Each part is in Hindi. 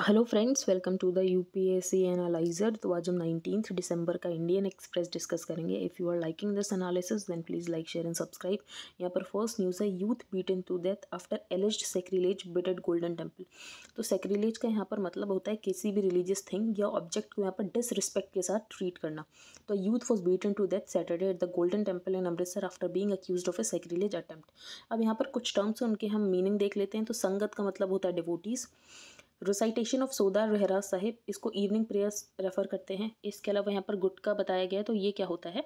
hello friends welcome to the U P S C analyser तो आज हम नाइनटीन दिसंबर का इंडियन एक्सप्रेस डिस्कस करेंगे if you are liking this analysis then please like share and subscribe यहाँ पर फर्स्ट न्यूज़ है youth beaten to death after alleged sacrilege bid at Golden Temple तो सेक्रीलेज का यहाँ पर मतलब होता है किसी भी रिलीजियस थिंग या ऑब्जेक्ट को यहाँ पर डिसरिस्पेक्ट के साथ ट्रीट करना तो youth was beaten to death Saturday at the Golden Temple in Amritsar after being accused of a sacrilege attempt अब यहाँ पर कुछ टर्म्स हैं उनके हम मीनिंग देख लेते हैं तो संगत का मतलब होता है devotees recitation of Sodar Rehras Sahib इसको इवनिंग प्रेयर्स रेफ़र करते हैं इसके अलावा यहाँ पर गुटका बताया गया है तो ये क्या होता है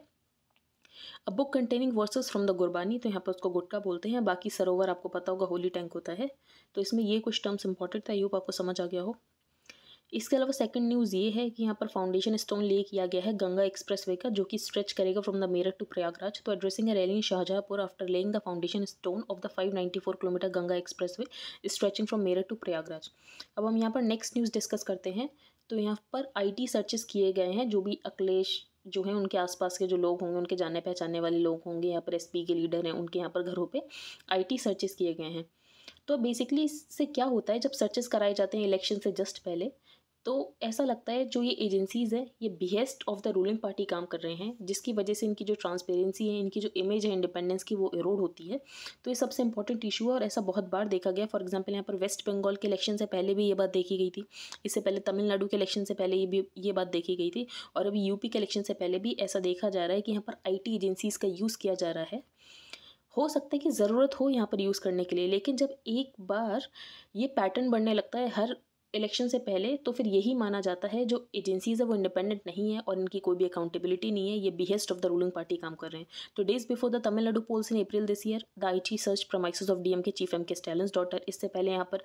a book containing verses from the Gurbani तो यहाँ पर उसको गुटका बोलते हैं बाकी सरोवर आपको पता होगा होली टैंक होता है तो इसमें ये कुछ टर्म्स इंपॉर्टेंट था यूप आपको समझ आ गया हो इसके अलावा सेकंड न्यूज़ ये है कि यहाँ पर फाउंडेशन स्टोन ले किया गया है गंगा एक्सप्रेसवे का जो कि स्ट्रेच करेगा from the Meerut to Prayagraj तो addressing rally in Shahjahanpur after laying the foundation stone of the 594 kilometre Ganga Expressway stretching from Meerut to Prayagraj अब हम यहाँ पर नेक्स्ट न्यूज़ डिस्कस करते हैं तो यहाँ पर आई सर्चेस किए गए हैं जो भी अखिलेश जो है उनके आसपास के जो लोग होंगे उनके जाने पहचानने वाले लोग होंगे यहाँ पर एस के लीडर हैं उनके यहाँ पर घरों पर आई सर्चेस किए गए हैं तो बेसिकली इससे क्या होता है जब सर्चेस कराए जाते हैं इलेक्शन से जस्ट पहले तो ऐसा लगता है जो ये एजेंसीज़ है ये behest of the ruling party काम कर रहे हैं जिसकी वजह से इनकी जो ट्रांसपेरेंसी है इनकी जो इमेज है इंडिपेंडेंस की वो एरोड होती है तो ये सबसे इंपॉर्टेंट इशू है और ऐसा बहुत बार देखा गया फॉर एग्जाम्पल यहाँ पर वेस्ट बंगाल के इलेक्शन से पहले भी ये बात देखी गई थी इससे पहले तमिलनाडु के इलेक्शन से पहले ये भी ये बात देखी गई थी और अभी यूपी के इलेक्शन से पहले भी ऐसा देखा जा रहा है कि यहाँ पर आई एजेंसीज़ का यूज़ किया जा रहा है हो सकता है कि ज़रूरत हो यहाँ पर यूज़ करने के लिए लेकिन जब एक बार ये पैटर्न बढ़ने लगता है हर इलेक्शन से पहले तो फिर यही माना जाता है जो एजेंसीज़ है वो इंडिपेंडेंट नहीं है और इनकी कोई भी अकाउंटेबिलिटी नहीं है ये behest of the ruling party काम कर रहे हैं तो days before the Tamil Nadu polls in April this year the I T search premises of D M K chief M K Stalin's daughter इससे पहले यहाँ पर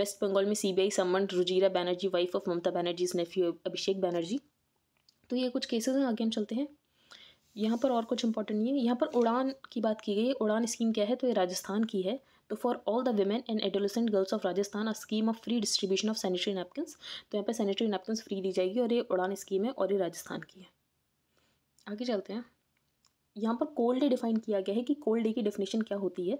वेस्ट बंगाल में C B I summons Rujira Banerjee wife of Mamata Banerjee's nephew Abhishek Banerjee तो ये कुछ केसेज हैं आगे हम चलते हैं यहाँ पर और कुछ इंपॉर्टेंट नहीं है यहाँ पर उड़ान की बात की गई है उड़ान स्कीम क्या है तो ये राजस्थान की है तो for all the women and adolescent girls of Rajasthan a scheme of free distribution of sanitary napkin तो यहाँ पर सैनिटरी नैपकिन फ्री दी जाएगी और ये उड़ान स्कीम है और ये राजस्थान की है आगे चलते हैं यहाँ पर कोल्ड डे डिफाइन किया गया है कि कोल्ड डे की डेफिनेशन क्या होती है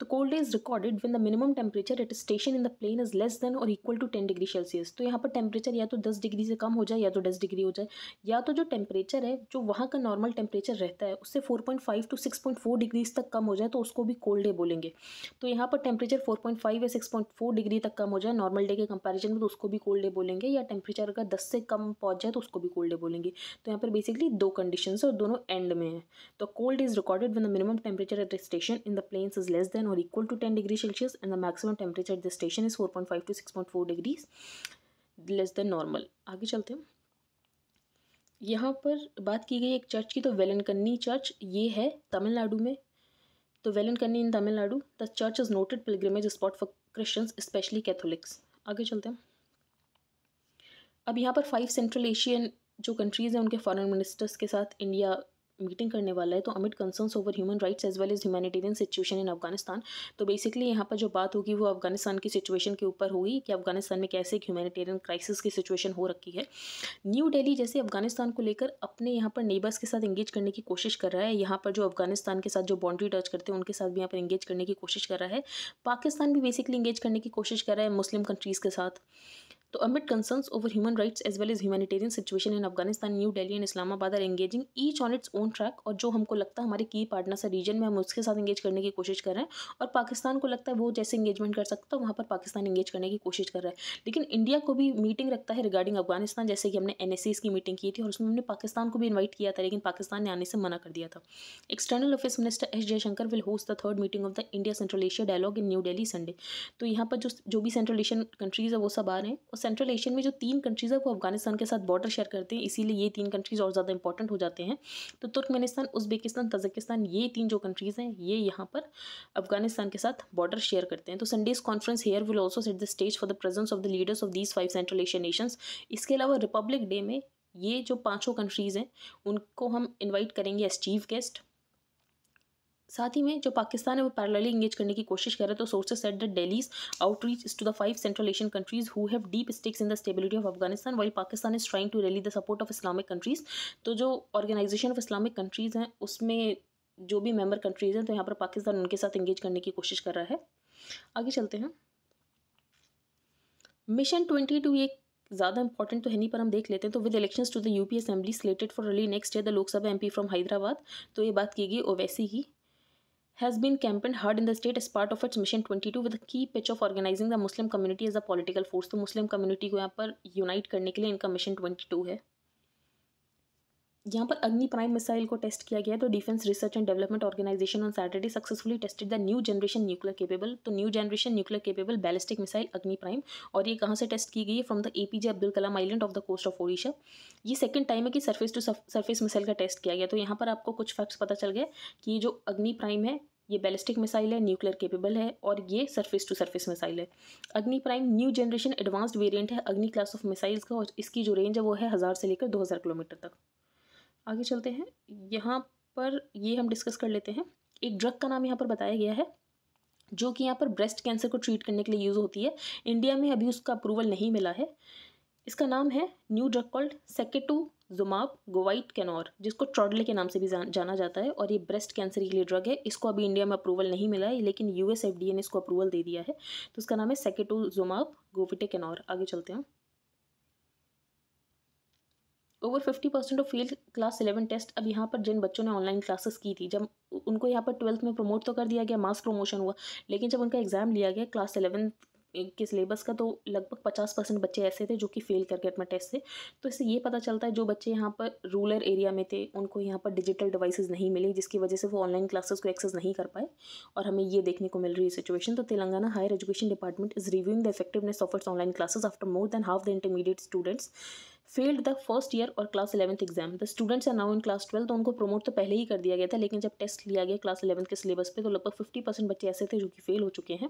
The cold is recorded when the minimum temperature at a station in the plane is less than और equal to ten degree Celsius तो यहाँ पर टेम्परेचर या तो दस डिग्री से कम हो जाए या तो दस डिग्री हो जाए या तो जो टेम्परेचर है जो वहाँ का नॉर्मल टेम्परेचर रहता है उससे four point five to six point four degrees तक कम हो जाए तो उसको भी कोल्ड डे बोलेंगे तो यहाँ पर टेम्परेचर फाइव या सिक्स पॉइंट फोर डिग्री तक कम हो जाए नॉर्मल डे के कंपेरिजन में तो उसको भी कोल्ड डे बोलेंगे या टेम्परेचर अगर दस से कम पहुँच जाए तो उसको भी कोल्ड डे बोलेंगे तो यहाँ पर बेसिकली दो कंडीशन है और दोनों एंड में है तो cold is recorded when the minimum temperature at station in the plains is less than or equal to 10 degrees Celsius and the maximum temperature at the station is 4.5 to 6.4 degrees less than normal आगे चलते हैं यहाँ पर बात की गई एक चर्च की तो वेलनकन्नी चर्च ये है तमिलनाडु में तो Velankanni in Tamil Nadu the church is noted pilgrimage spot for Christians specially Catholics आगे चलते हैं अब यहाँ पर फाइव सेंट्रल एशियन जो कंट्रीज़ हैं उनके फॉरेन मिनिस्टर्स के साथ इंडिया मीटिंग करने वाला है तो amid concern over human rights as well as humanitarian situation in Afghanistan तो बेसिकली यहाँ पर जो बात होगी वो अफगानिस्तान की सिचुएशन के ऊपर होगी कि अफगानिस्तान में कैसे एक ह्यूमैनिटेरियन क्राइसिस की सिचुएशन हो रखी है न्यू डेली जैसे अफगानिस्तान को लेकर अपने यहाँ पर नेबर्स के साथ इंगेज करने की कोशिश कर रहा है यहाँ पर जो अफगानिस्तान के साथ जो बाउंड्री टच करते हैं उनके साथ भी यहाँ पर इंगेज करने की कोशिश कर रहा है पाकिस्तान भी बेसिकली इंगेज करने की कोशिश कर रहा है मुस्लिम कंट्रीज़ के साथ तो amid concern over human rights as well as humanitarian situation in Afghanistan New Delhi and Islamabad are engaging each on its own track और जो हमको लगता है हमारे की पार्टनर से रीजन में हम उसके साथ एंगेज करने की कोशिश कर रहे हैं और पाकिस्तान को लगता है वो जैसे इंगेजमेंट कर सकता है वहाँ पर पाकिस्तान एंगेज करने की कोशिश कर रहा है लेकिन इंडिया को भी मीटिंग रखता है रिगार्डिंग अफगानिस्तान जैसे कि हमने एन की मीटिंग की थी और उसमें हमने पाकिस्तान को भी इन्वाइट किया था लेकिन पाकिस्तान ने आने से मना कर दिया था external affairs minister S Jaishankar will host the third meeting of the India Central Asia dialogue in New Delhi Sunday तो यहाँ पर जो जो भी सेंट्रल एशियन कंट्रीज़ है वो सब आ रहे हैं और सेंट्रल एशियन में जो तीन कंट्रीज़ है वो अफगानिस्तान के साथ बॉर्डर शेयर करते हैं इसीलिए ये तीन कंट्रीज़ और ज़्यादा इंपॉर्टेंट हो जाते हैं तो तुर्कमेनिस्तान उज्बेकिस्तान तजकिस्तान ये तीन जो कंट्रीज़ हैं ये यहाँ पर अफगानिस्तान के साथ बॉर्डर शेयर करते हैं तो Sunday's conference here will also set the stage for the presence of the leaders of these five Central Asian nations इसके अलावा रिपब्लिक डे में ये जो पांचों कंट्रीज़ हैं उनको हम इनवाइट करेंगे एस चीफ गेस्ट साथ ही में जो पाकिस्तान है वो पैरेलली इंगेज करने की कोशिश कर रहा है तो sources said that Delhi's outreach to the five Central Asian countries who have deep stakes in the stability of Afghanistan while Pakistan is trying to rally the support of Islamic countries तो जो ऑर्गेनाइजेशन ऑफ इस्लामिक कंट्रीज हैं उसमें जो भी मेम्बर कंट्रीज हैं तो यहाँ पर पाकिस्तान उनके साथ इंगेज करने की कोशिश कर रहा है आगे चलते हैं मिशन ट्वेंटी टू ये ज़्यादा इंपॉर्टेंट तो है नहीं पर हम देख लेते हैं तो with elections to the UP assembly slated for early next year the Lok Sabha MP from Hyderabad तो ये बात की गई ओवैसी की has been campaigned hard in the state as part of its mission 22 with a key pitch of organizing the muslim community as a political force तो muslim community ko yahan par unite karne ke liye inka mission 22 hai यहाँ पर अग्नि प्राइम मिसाइल को टेस्ट किया गया तो Defence Research and Development Organisation on Saturday successfully tested the new generation nuclear capable तो new generation nuclear capable ballistic missile Agni Prime और ये कहाँ से टेस्ट की गई है from the A P J Abdul Kalam island off the coast of Odisha ये सेकंड टाइम है कि सर्फेस टू सर्फेस मिसाइल का टेस्ट किया गया तो यहाँ पर आपको कुछ फैक्ट्स पता चल गए कि जो अग्नि प्राइम है ये बैलिस्टिक मिसाइल है न्यूक्लियर केपेबल है और ये सरफेस टू सरफेस मिसाइल है Agni Prime new generation advanced variant है अग्नि क्लास ऑफ मिसाइल्स का और इसकी जो रेंज है वो है हज़ार से लेकर दो हज़ार किलोमीटर तक आगे चलते हैं यहाँ पर ये हम डिस्कस कर लेते हैं एक ड्रग का नाम यहाँ पर बताया गया है जो कि यहाँ पर ब्रेस्ट कैंसर को ट्रीट करने के लिए यूज़ होती है इंडिया में अभी उसका अप्रूवल नहीं मिला है इसका नाम है new drug called sacituzumab govitecan जिसको ट्रॉडले के नाम से भी जाना जाता है और ये ब्रेस्ट कैंसर के लिए ड्रग है इसको अभी इंडिया में अप्रूवल नहीं मिला है लेकिन यूएस ए ने इसको अप्रूवल दे दिया है तो इसका नाम है सेकेटू जुमाब गोविटे कैनोर आगे चलते हैं over fifty percent of failed class eleven test अब यहाँ पर जिन बच्चों ने ऑनलाइन क्लासेस की थी जब उनको यहाँ पर ट्वेल्थ में प्रमोट तो कर दिया गया मास प्रमोशन हुआ लेकिन जब उनका एग्ज़ाम लिया गया क्लास इलेवन के सिलेबस का तो लगभग पचास परसेंट बच्चे ऐसे थे जो कि फेल करके अपना टेस्ट से तो इससे ये पता चलता है जो बच्चे यहाँ पर रूरल एरिया में थे उनको यहाँ पर डिजिटल डिवाइसेस नहीं मिली जिसकी वजह से वो ऑनलाइन क्लासेस को एक्सेस नहीं कर पाए और हमें ये देखने को मिल रही है सिचुएशन तो Telangana higher education department is reviewing the effectiveness of its online classes after more than half the intermediate students failed the first year और class eleventh exam the students are now in class twelfth तो उनको प्रमोट तो पहले ही कर दिया गया था लेकिन जब टेस्ट लिया गया क्लास इलेवंथ के सिलेबस पे तो लगभग फिफ्टी परसेंट बच्चे ऐसे थे जो कि फेल हो चुके हैं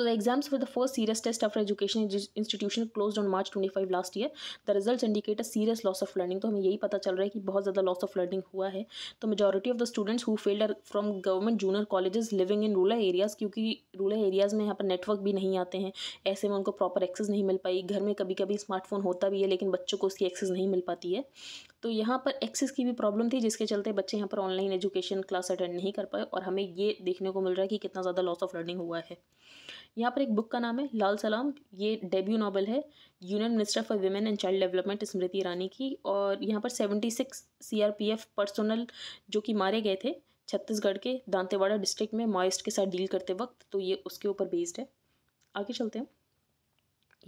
the exams for the first serious test of education institution close on March twenty five last year the result indicate a serious loss of learning तो हमें यही पता चल रहा है कि बहुत ज़्यादा लॉस ऑफ लर्निंग हुआ है तो majority of the students who failed are from government junior colleges living in rural areas क्योंकि रूरल एरियाज़ में यहाँ पर नेटवर्क भी नहीं आते हैं ऐसे में उनको प्रॉपर एक्सेस नहीं मिल पाई घर में कभी कभी स्मार्टफोन होता भी है लेकिन बच्चों को उसकी एक्सेस नहीं मिल पाती है तो यहाँ पर एक्सेस की भी प्रॉब्लम थी जिसके चलते बच्चे यहाँ पर ऑनलाइन एजुकेशन क्लास अटेंड नहीं कर पाए और हमें ये देखने को मिल रहा है कि कितना ज़्यादा लॉस ऑफ लर्निंग हुआ है यहाँ पर एक बुक का नाम है लाल सलाम ये डेब्यू नॉवल है union minister for women and child development Smriti Irani की और यहाँ पर seventy six C R P F personnel जो कि मारे गए थे छत्तीसगढ़ के दांतेवाड़ा डिस्ट्रिक्ट में माइस्ट के साथ डील करते वक्त तो ये उसके ऊपर बेस्ड है आगे चलते हैं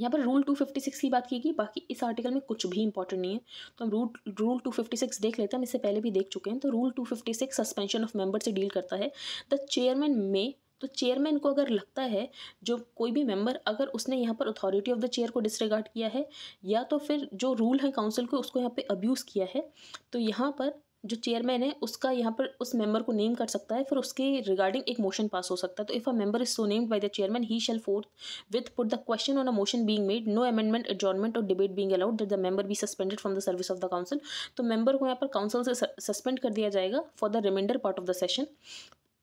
यहाँ पर रूल टू फिफ्टी सिक्स की बात की गई बाकी इस आर्टिकल में कुछ भी इंपॉर्टेंट नहीं है तो हम rule rule two fifty six देख लेते हैं हम इससे पहले भी देख चुके हैं तो rule two fifty six suspension of member से डील करता है द चेयरमैन में तो चेयरमैन को अगर लगता है जो कोई भी मेंबर अगर उसने यहाँ पर अथॉरिटी ऑफ द चेयर को डिसरिगार्ड किया है या तो फिर जो रूल है काउंसिल को उसको यहाँ पे अब्यूज़ किया है तो यहाँ पर जो चेयरमैन है उसका यहाँ पर उस मेंबर को नेम कर सकता है फिर उसके रिगार्डिंग एक मोशन पास हो सकता है तो if a member is so named by the chairman he shall forthwith put the question on a motion being made no amendment adjournment और debate being allowed that the member be suspended from the service of the council तो मेंबर को यहाँ पर काउंसिल से सस्पेंड कर दिया जाएगा for the remainder part of the session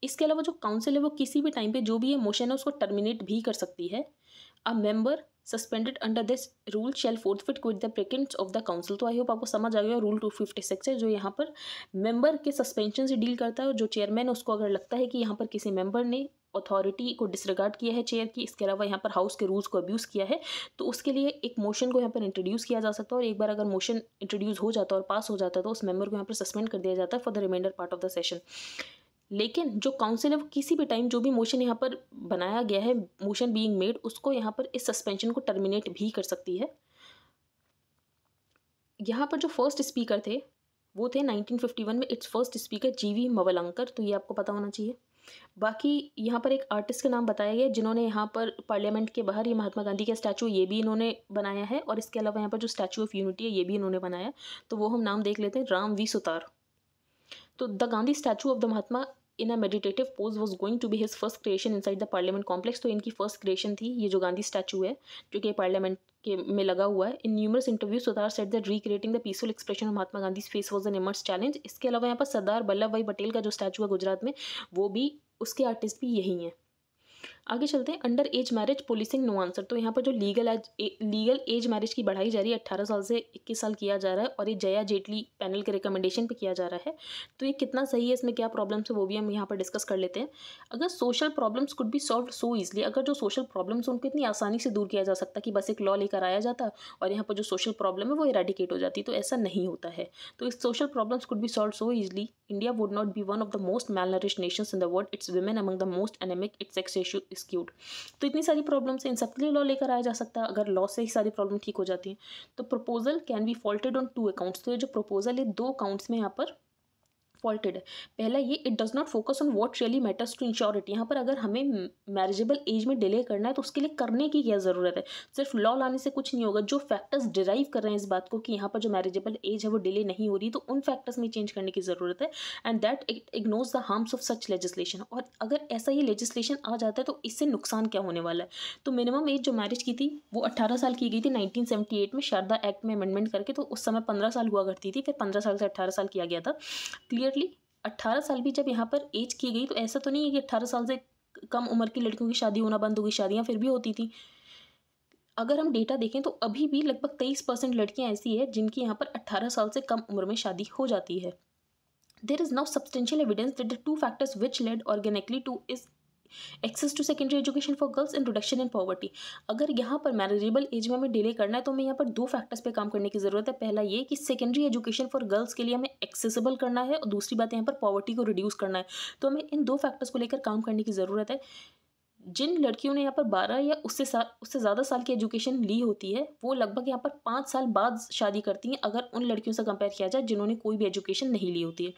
इसके अलावा जो काउंसिल है वो किसी भी टाइम पर जो भी ये मोशन है उसको टर्मिनेट भी कर सकती है a member suspended under this rule shall forthwith quit the precincts of the council तो आई होप आपको समझ आ गया रूल टू फिफ्टी सिक्स है जो यहाँ पर मेंबर के सस्पेंशन से डील करता है और जो चेयरमैन उसको अगर लगता है कि यहाँ पर किसी मेंबर ने अथॉरिटी को डिसरिगार्ड किया है चेयर की इसके अलावा यहाँ पर हाउस के रूल्स को अब्यूज़ किया है तो उसके लिए एक मोशन को यहाँ पर इंट्रोड्यूस किया जा सकता है और एक बार अगर मोशन इंट्रोड्यूस हो जाता है और पास हो जाता है तो उस मेंबर को यहाँ पर सस्पेंड कर दिया जाता है for the remainder part of the session लेकिन जो काउंसिल है वो किसी भी टाइम जो भी मोशन यहाँ पर बनाया गया है मोशन बीइंग मेड उसको यहाँ पर इस सस्पेंशन को टर्मिनेट भी कर सकती है यहाँ पर जो फर्स्ट स्पीकर थे वो थे 1951 में इट्स फर्स्ट स्पीकर जीवी मवलंकर तो ये आपको पता होना चाहिए बाकी यहाँ पर एक आर्टिस्ट का नाम बताया गया जिन्होंने यहाँ पर पार्लियामेंट के बाहर ये महात्मा गांधी का स्टैचू ये भी इन्होंने बनाया है और इसके अलावा यहाँ पर जो स्टैचू ऑफ यूनिटी है ये भी इन्होंने बनाया तो वो हम नाम देख लेते हैं राम वी सुतार तो the Gandhi statue of the Mahatma in a meditative pose was going to be his first creation inside the Parliament complex तो इनकी फर्स्ट क्रिएशन थी ये जो गांधी स्टैचू है जो कि पार्लियामेंट के में लगा हुआ है in numerous interview Sardar said that recreating the peaceful expression of Mahatma Gandhi face was an immense challenge इसके अलावा यहाँ पर सरदार वल्लभ भाई पटेल का जो स्टैचू है गुजरात में वो भी उसके आर्टिस्ट भी यही हैं आगे चलते हैं under age marriage policing no answer तो यहाँ पर जो legal age legal age marriage की बढ़ाई जा रही है अट्ठारह साल से इक्कीस साल किया जा रहा है और ये जया जेटली पैनल के रिकमेंडेशन पे किया जा रहा है तो ये कितना सही है इसमें क्या प्रॉब्लम्स है वो भी हम यहाँ पर डिस्कस कर लेते हैं अगर social problems could be solved so easily अगर जो सोशल प्रॉब्लम्स उनको इतनी आसानी से दूर किया जा सकता कि बस एक लॉ लेकर आया जाता और यहाँ पर जो सोशल प्रॉब्लम है वो इराडिकेट हो जाती तो ऐसा नहीं होता है तो इस social problems could be solved so easily India would not be one of the most malnourished nation in the world its women among the most anaemic its sex issue skewed तो इतनी सारी प्रॉब्लम से इन सब के लिए लॉ लेकर आया जा सकता है अगर लॉ से ही सारी प्रॉब्लम ठीक हो जाती है तो proposal can be faulted on two accounts तो ये जो प्रपोजल है दो अकाउंट्स में यहाँ पर फॉल्टेड है पहला ये it does not focus on what really matters to ensure it यहाँ पर अगर हमें मैरिजेबल एज में डिले करना है तो उसके लिए करने की क्या ज़रूरत है सिर्फ लॉ लाने से कुछ नहीं होगा जो फैक्टर्स डिराइव कर रहे हैं इस बात को कि यहाँ पर जो मैरिजेबल एज है वो डिले नहीं हो रही तो उन फैक्टर्स में चेंज करने की ज़रूरत है and that it ignores the harms of such legislation और अगर ऐसा ही लेजिस्लेशन आ जाता है तो इससे नुकसान क्या होने वाला है तो मिनिमम एज जो मैरिज की थी वो अट्ठारह साल की गई थी नाइनटीन सेवेंटी एट में शारदा एक्ट में अमेंडमेंट करके तो उस समय पंद्रह साल हुआ करती थी फिर पंद्रह साल से अट्ठारह साल किया गया था क्लियर एग्जैक्टली अट्ठारह साल भी जब यहाँ पर एज की गई तो ऐसा तो नहीं है कि अट्ठारह साल से कम उम्र की लड़कियों की शादी होना बंद हो गई शादियाँ फिर भी होती थी अगर हम डेटा देखें तो अभी भी लगभग तेईस परसेंट लड़कियाँ ऐसी हैं जिनकी यहाँ पर अट्ठारह साल से कम उम्र में शादी हो जाती है there is now substantial evidence that the two factors which led organically to is access to secondary education for girls and reduction in poverty अगर यहाँ पर मैनेजेबल एज में हमें डिले करना है तो हमें यहाँ पर दो फैक्टर्स पे काम करने की ज़रूरत है पहला ये कि सेकेंडरी एजुकेशन फॉर गर्ल्स के लिए हमें एक्सेसिबल करना है और दूसरी बात यहाँ पर पॉवर्टी को रिड्यूस करना है तो हमें इन दो फैक्टर्स को लेकर काम करने की ज़रूरत है जिन लड़कियों ने यहाँ पर बारह या उससे सा, उससे ज़्यादा साल की एजुकेशन ली होती है वो लगभग यहाँ पर पाँच साल बाद शादी करती हैं अगर उन लड़कियों से कंपेयर किया जाए जिन्होंने कोई भी एजुकेशन नहीं ली होती है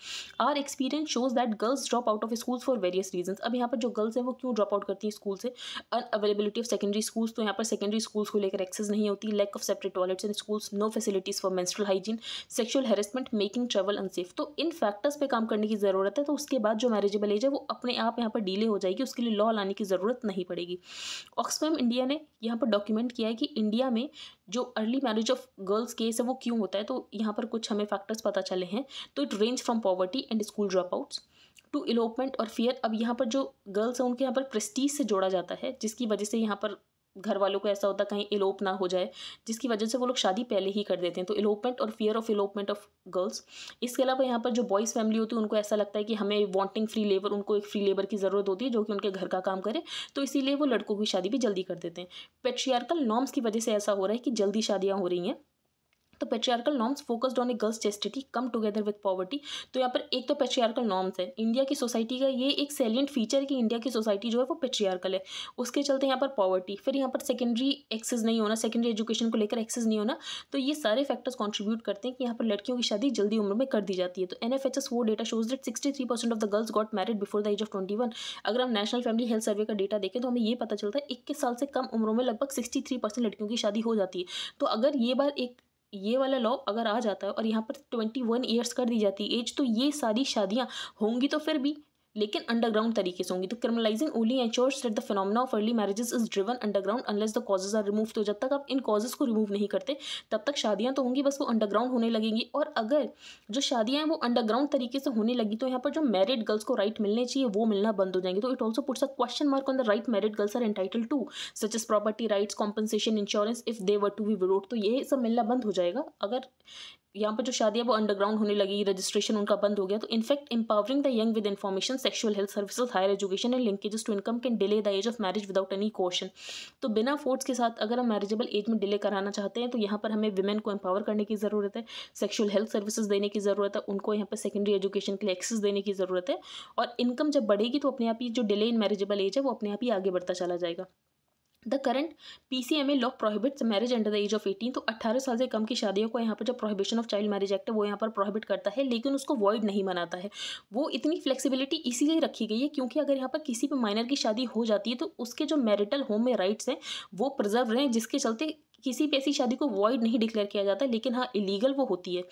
our experience shows that girls drop out of schools for various reason अब यहाँ पर जो गर्ल्स हैं वो क्यों ड्रॉप आउट करती हैं स्कूल से unavailability of secondary schools तो यहाँ पर सेकेंडरी स्कूल्स को लेकर एक्सेस नहीं होती lack of separate toilets in schools no facilities for menstrual hygiene sexual harassment making travel unsafe तो इन फैक्टर्स पर काम करने की ज़रूरत है तो उसके बाद जो मैरिजेबल एज है वो अपने आप यहाँ पर डीले हो जाएगी उसके लिए लॉ लाने की ज़रूरत ज़रूरत नहीं पड़ेगी ऑक्सफर्म इंडिया ने यहाँ पर डॉक्यूमेंट किया है कि इंडिया में जो early marriage of girls case है वो क्यों होता है तो यहाँ पर कुछ हमें फैक्टर्स पता चले हैं तो it range from poverty and school drop outs to elopement और फियर अब यहाँ पर जो गर्ल्स हैं उनके यहाँ पर प्रेस्टीज से जोड़ा जाता है जिसकी वजह से यहाँ पर घर वालों को ऐसा होता कहीं एलोप ना हो जाए जिसकी वजह से वो लोग शादी पहले ही कर देते हैं तो एलोपमेंट और fear of elopement of girls इसके अलावा यहाँ पर जो बॉयज़ फैमिली होती है उनको ऐसा लगता है कि हमें वांटिंग फ्री लेबर उनको एक फ्री लेबर की ज़रूरत होती है जो कि उनके घर का काम करे तो इसीलिए वो लड़कों की शादी भी जल्दी कर देते हैं पेट्रियारकल नॉर्म्स की वजह से ऐसा हो रहा है कि जल्दी शादियाँ हो रही हैं तो patriarchal norms focused on a girl's chastity come together with poverty तो यहाँ पर एक तो पेट्रियार्कल नॉर्म्स है इंडिया की सोसाइटी का ये एक सेलियंट फीचर है कि इंडिया की सोसाइटी जो है वो पेट्रियार्कल है उसके चलते यहाँ पर पॉवर्टी फिर यहाँ पर सेकेंडरी एक्सेस नहीं होना सेकेंडरी एजुकेशन को लेकर एक्सेस नहीं होना तो ये सारे फैक्टर्स कॉन्ट्रीब्यूट करते हैं कि यहाँ पर लड़कियों की शादी जल्दी उम्र में कर दी जाती है तो एन एफ एच एस वो data shows that sixty three percent of the girls got married before the age of twenty one अगर हम नेशनल फैमिली हेल्थ सर्वे का डेटा देखें तो हमें ये पता चलता है इक्कीस साल से कम उम्रों में लगभग सिक्सटी थ्री परसेंट लड़कियों की शादी हो जाती है तो अगर ये बार एक ये वाला लॉ अगर आ जाता है और यहाँ पर ट्वेंटी वन ईयर्स कर दी जाती है एज तो ये सारी शादियाँ होंगी तो फिर भी लेकिन अंडरग्राउंड तरीके से होंगी तो criminalising only ensures that the phenomena of early marriages is driven underground unless the causes are remove तो जब तक आप इन कॉजेज को रिमूव नहीं करते तब तक शादियां तो होंगी बस वो अंडरग्राउंड होने लगेंगी और अगर जो शादियाँ हैं वो अंडरग्राउंड तरीके से होने लगी तो यहाँ पर जो मैरिड गर्ल्स को राइट मिलने चाहिए वो मिलना बंद हो जाएंगे तो it also puts a question mark on the right married girls are entitled to such as property rights compensation insurance if they were to be widowed तो ये सब मिलना बंद हो जाएगा अगर यहाँ पर जो शादी है वो अंडरग्राउंड होने लगी रजिस्ट्रेशन उनका बंद हो गया तो in fact empowering the young with information sexual health services higher education and linkages to income can delay the age of marriage without any caution तो बिना फोर्स के साथ अगर हम मैरिजेबल एज में डिले कराना चाहते हैं तो यहाँ पर हमें वुमेन को एम्पावर करने की ज़रूरत है सेक्शुअल हेल्थ सर्विसेज देने की ज़रूरत है उनको यहाँ पर सेकेंडरी एजुकेशन के लिए एक्सेस देने की ज़रूरत है और इनकम जब बढ़ेगी तो अपने आप ही जो डिले इन मैरिजेबल एज है वो अपने आप ही आगे बढ़ता चला जाएगा the current P C M A law prohibits marriage under the age of eighteen तो अट्ठारह साल से कम की शादियों को यहाँ पर जो prohibition of child marriage act है वो यहाँ पर प्रोहिबिट करता है लेकिन उसको वॉइड नहीं बनाता है वो इतनी फ्लेक्सिबिलिटी इसीलिए रखी गई है क्योंकि अगर यहाँ पर किसी भी माइनर की शादी हो जाती है तो उसके जो मैरिटल होम में राइट्स हैं वो प्रिजर्व रहें जिसके चलते किसी भी ऐसी शादी को वॉइड नहीं डिक्लेयर किया जाता लेकिन हाँ इलीगल वो होती है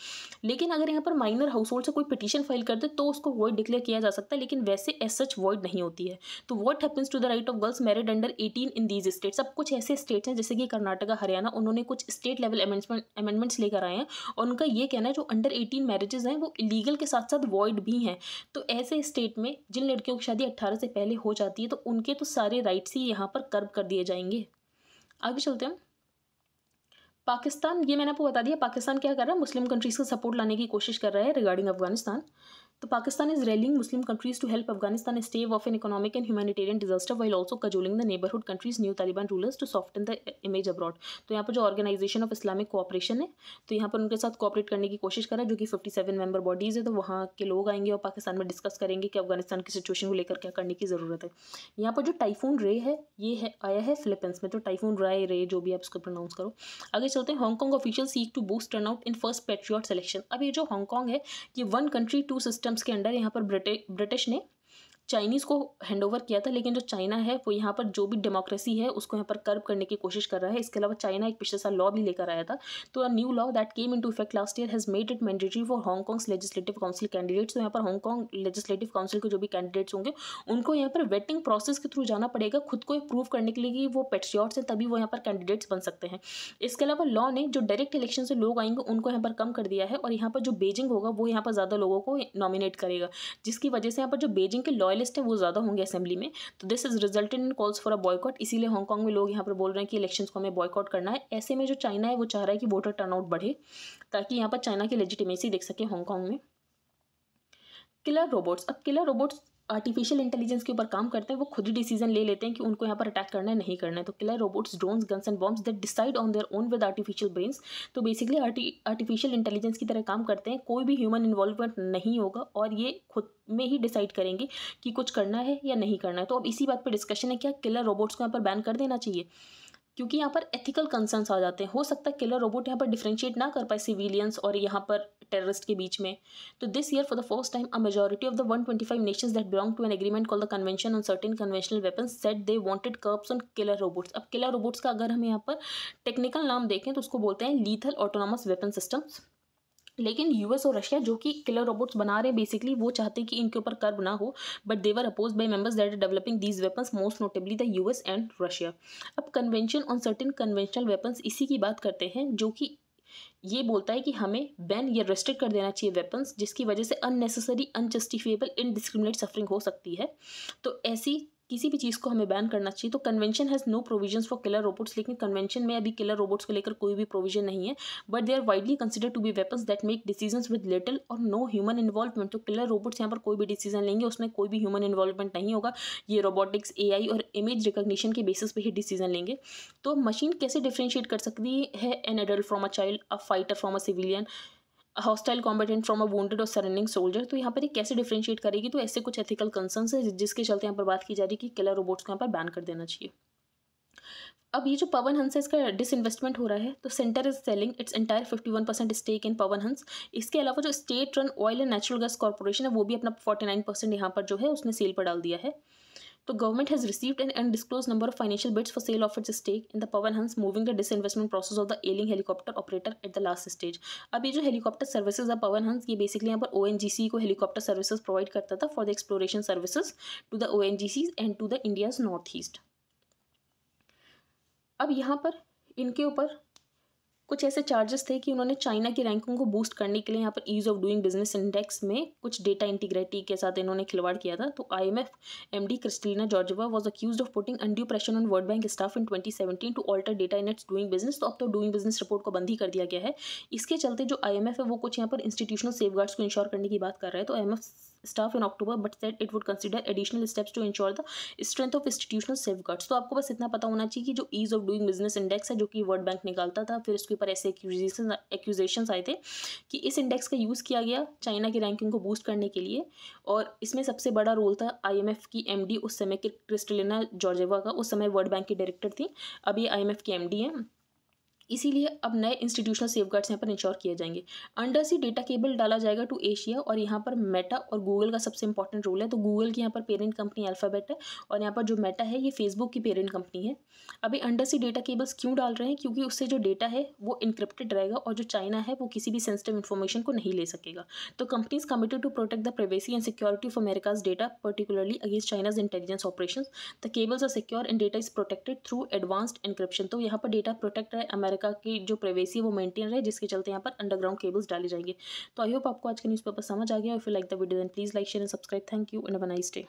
लेकिन अगर यहाँ पर माइनर हाउस होल्ड से कोई पिटीशन फाइल कर दे तो उसको वॉइड डिक्लेयर किया जा सकता है लेकिन वैसे एस सच वॉइड नहीं होती है तो what happens to the right of girls married under eighteen in these states अब कुछ ऐसे स्टेट्स हैं जैसे कि कर्नाटका हरियाणा उन्होंने कुछ स्टेट लेवल अमेंडमेंट्स लेकर आए हैं और उनका ये कहना है जो अंडर एटीन मैरिजेज हैं वो इलीगल के साथ साथ वॉइड भी हैं तो ऐसे स्टेट में जिन लड़कियों की शादी अट्ठारह से पहले हो जाती है तो उनके तो सारे राइट्स ही यहाँ पर कर्ब कर दिए जाएंगे आगे चलते हैं पाकिस्तान ये मैंने आपको बता दिया पाकिस्तान क्या कर रहा है मुस्लिम कंट्रीज़ को सपोर्ट लाने की कोशिश कर रहा है रिगार्डिंग अफगानिस्तान तो Pakistan is rallying Muslim countries to help help Afghanistan off off an economic and humanitarian disaster while also cajoling the neighborhood countries' new Taliban rulers to soften the image abroad तो यहाँ पर जो ऑर्गेनाइजेशन ऑफ इस्लामिक कोऑपरेशन है तो यहाँ पर उनके साथ कोऑपरेट करने की कोशिश करा जो कि सेवन मेंबर बॉडीज़ है तो वहाँ के लोग आएंगे और पाकिस्तान में डिस्कस करेंगे कि अफगानिस्तान की सिचुएशन को लेकर क्या करने की ज़रूरत है यहाँ पर जो टाइफून रे है ये है आया है फिलिपींस में तो टाइफून राय रे जो भी आप इसको प्रोनाउंस करो आगे चलते हैं Hong Kong official seek to boost turnout in first patriot selection अब ये जो हांगकॉन्ग है ये one country two system terms के अंडर यहाँ पर ब्रिटिश ने चाइनीज़ को ओवर किया था लेकिन जो चाइना है वो यहाँ पर जो भी डेमोक्रेसी है उसको यहाँ पर कर्व करने की कोशिश कर रहा है इसके अलावा चाइना एक पिछले साल लॉ भी लेकर आया था तो a new law that came in effect last year has made it mandatory for Hong Kong's legislative council candidates तो यहाँ पर हांगकॉन्ग लेजिस्लेटिव काउंसिल के जो भी कैंडिडेट्स होंगे उनको यहाँ पर वेटिंग प्रोसेस के थ्रू जाना पड़ेगा खुद को प्रूव करने के लिए कि वो पेट्रियॉट्स हैं तभी वो यहाँ पर कैंडिडेट्स बन सकते हैं इसके अलावा लॉ ने जो डायरेक्ट इलेक्शन से लोग आएंगे उनको यहाँ पर कम कर दिया है और यहाँ पर जो बेजिंग होगा वो यहाँ पर ज़्यादा लोगों को नॉमिनेट करेगा जिसकी वजह से यहाँ पर जो बेजिंग के लॉ रॉयलिस्ट है वो ज़्यादा होंगे असेंबली में तो this is resulted in calls for a boycott इसीलिए हांगकॉन्ग में लोग यहाँ पर बोल रहे हैं कि इलेक्शन को हमें बॉयकॉट करना है ऐसे में जो चाइना है वो चाह रहा है कि वोटर टर्नआउट बढ़े ताकि यहाँ पर चाइना की लेजिटिमेसी देख सके हांगकॉन्ग में किलर रोबोट्स अब किलर रोबोट्स आर्टिफिशियल इंटेलिजेंस के ऊपर काम करते हैं वो खुद ही डिसीजन ले लेते हैं कि उनको यहाँ पर अटैक करना है नहीं करना है तो killer robots drones guns and bombs that decide on their own with artificial brains तो बेसिकली आर्टिफिशियल इंटेलिजेंस की तरह काम करते हैं कोई भी ह्यूमन इन्वॉल्वमेंट नहीं होगा और ये खुद में ही डिसाइड करेंगे कि कुछ करना है या नहीं करना है तो अब इसी बात पर डिस्कशन है क्या किलर रोबोट्स को यहाँ पर बैन कर देना चाहिए क्योंकि यहाँ पर एथिकल कंसर्न्स आ जाते हैं हो सकता है किलर रोबोट यहाँ पर डिफ्रेंशिएट ना कर पाए सिविलियंस और यहाँ पर टेररिस्ट के बीच में तो this year for the first time a majority of the one twenty five nation that belong to an agreement call the convention on certain conventional weapon said they wanted curbs on killer robots अब किलर रोबोट्स का अगर हम यहाँ पर टेक्निकल नाम देखें तो उसको बोलते हैं लीथल ऑटोनॉमस वेपन सिस्टम्स लेकिन यूएस और रशिया जो कि किलर रोबोट्स बना रहे हैं बेसिकली वो चाहते हैं कि इनके ऊपर कर्ब ना हो but they were opposed by members that are developing these weapons most notably the US and Russia अब convention on certain conventional weapons इसी की बात करते हैं जो कि ये बोलता है कि हमें बैन या रेस्ट्रिक्ट कर देना चाहिए वेपन्स जिसकी वजह से अननेसेसरी अनजस्टिफिएबल इनडिस्क्रिमिनेट सफरिंग हो सकती है तो ऐसी किसी भी चीज़ को हमें बैन करना चाहिए तो convention has no provisions for killer robots लेकिन कन्वेंशन में अभी किलर रोबोट्स को लेकर कोई भी प्रोविजन नहीं है but they are widely considered to be weapons that make decision with little or no human involvement तो किलर रोबोट्स यहाँ पर कोई भी डिसीजन लेंगे उसमें कोई भी ह्यूमन इन्वॉल्वमेंट नहीं होगा ये रोबोटिक्स ए और इमेज रिकोगनीशन के बेसिस पर ही डिसीजन लेंगे तो मशीन कैसे डिफ्रेंशिएट कर सकती है an adult from a child a fighter from a civilian hostile combatant from a wounded or surrendering soldier तो यहाँ पर कैसे डिफ्रेंशिएट करेगी तो ऐसे कुछ एथिकल कंसर्न है जिसके चलते यहाँ पर बात की जा रही है कि किलर रोबोट्स को यहाँ पर बैन कर देना चाहिए अब ये जो पवन हंस है इसका डिसइन्वेस्टमेंट हो रहा है तो centre is selling its entire fifty one percent stake in Pawan Hans इसके अलावा जो state run oil and natural gas corporation है वो भी अपना फोर्टी नाइन परसेंट यहाँ पर जो है उसने सेल पर डाल दिया है तो government has received an undisclosed number of financial bids for sale of its stake in the Pawan Hans moving the disinvestment process of the ailing helicopter operator at the last stage अब ये जो हेलीकॉप्टर सर्विसेज है पवन हंस ये बेसिकली यहाँ पर ओ को हेलीकॉप्टर सर्विसेज प्रोवाइड करता था for the exploration services to the O and to the India's north east अब यहाँ पर इनके ऊपर कुछ ऐसे चार्जेस थे कि उन्होंने चाइना की रैंकिंग को बूस्ट करने के लिए यहाँ पर ease of doing business index में कुछ डेटा इंटीग्रिटी के साथ इन्होंने खिलवाड़ किया था तो I M F M D Kristalina Georgieva was accused of putting undue pressure on World Bank staff in twenty seventeen to alter data in its doing business तो अब तो डूइंग बिजनेस रिपोर्ट को बंद ही कर दिया गया है इसके चलते जो आई एम एफ है वो कुछ यहाँ पर इंस्टीट्यूशनल सेफ को इंश्योर करने की बात कर रहे हैं तो I M F staff in October but that it would consider additional steps to ensure the strength of institutional safeguards तो आपको बस इतना पता होना चाहिए कि जो ease of doing business index है जो कि वर्ल्ड बैंक निकालता था फिर उसके ऊपर ऐसे एक्यूजेशन आए थे कि इस इंडेक्स का यूज़ किया गया चाइना की रैंकिंग को बूस्ट करने के लिए और इसमें सबसे बड़ा रोल था आई एम एफ की एम डी उस समय क्रिस्टलिना जॉर्जेवा का उस समय वर्ल्ड बैंक की डायरेक्टर थी अभी आई एम एफ की एम डी हैं इसीलिए अब नए इंस्टीट्यूशनल सेफ गार्ड्स यहाँ पर इंश्योर किए जाएंगे अंडर सी डेटा केबल डाला जाएगा टू एशिया और यहाँ पर मेटा और गूगल का सबसे इंपॉर्टेंट रोल है तो गूगल की यहाँ पर पेरेंट कंपनी अल्फ़ाबेट है और यहाँ पर जो मेटा है ये फेसबुक की पेरेंट कंपनी है अभी अंडर सी डेटा केबल्स क्यों डाल रहे हैं क्योंकि उससे जो डेटा है वो इंक्रिप्टेड रहेगा और जो चाइना है वो किसी भी सेंसिटिव इन्फॉर्मेशन को नहीं ले सकेगा तो companies committed to protect the privacy and security of America's data particularly against China's intelligence operation the cables are secure and data is protected through advanced encryption तो यहाँ पर डेटा प्रोटेक्ट रहे अमेरिका का की जो प्राइवेसी वो मेंटेन रहे जिसके चलते यहाँ पर अंडरग्राउंड केबल्स डाले जाएंगे तो आई होप आपको आज का न्यूज़ पेपर समझ आ गया और फिर like the video then please like share and subscribe thank you and a nice day